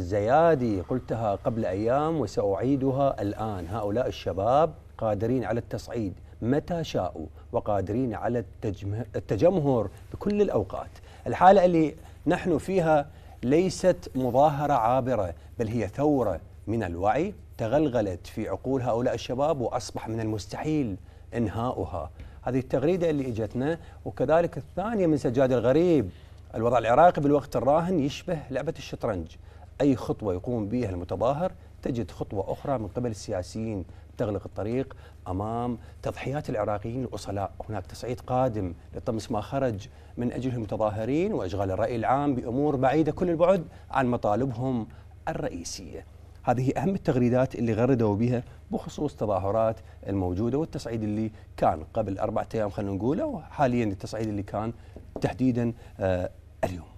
الزيادي قلتها قبل أيام وسأعيدها الآن هؤلاء الشباب قادرين على التصعيد متى شاءوا وقادرين على التجمهر بكل الأوقات الحالة اللي نحن فيها ليست مظاهرة عابرة بل هي ثورة من الوعي تغلغلت في عقول هؤلاء الشباب وأصبح من المستحيل إنهاؤها هذه التغريدة اللي إجتنا وكذلك الثانية من سجاد الغريب الوضع العراقي بالوقت الراهن يشبه لعبة الشطرنج أي خطوة يقوم بها المتظاهر تجد خطوة أخرى من قبل السياسيين تغلق الطريق أمام تضحيات العراقيين الأصلاء هناك تصعيد قادم لطمس ما خرج من أجله المتظاهرين وإشغال الرأي العام بأمور بعيدة كل البعد عن مطالبهم الرئيسية هذه أهم التغريدات اللي غردوا بها بخصوص تظاهرات الموجودة والتصعيد اللي كان قبل أربعة أيام خلينا نقوله وحاليا التصعيد اللي كان تحديدا آه، اليوم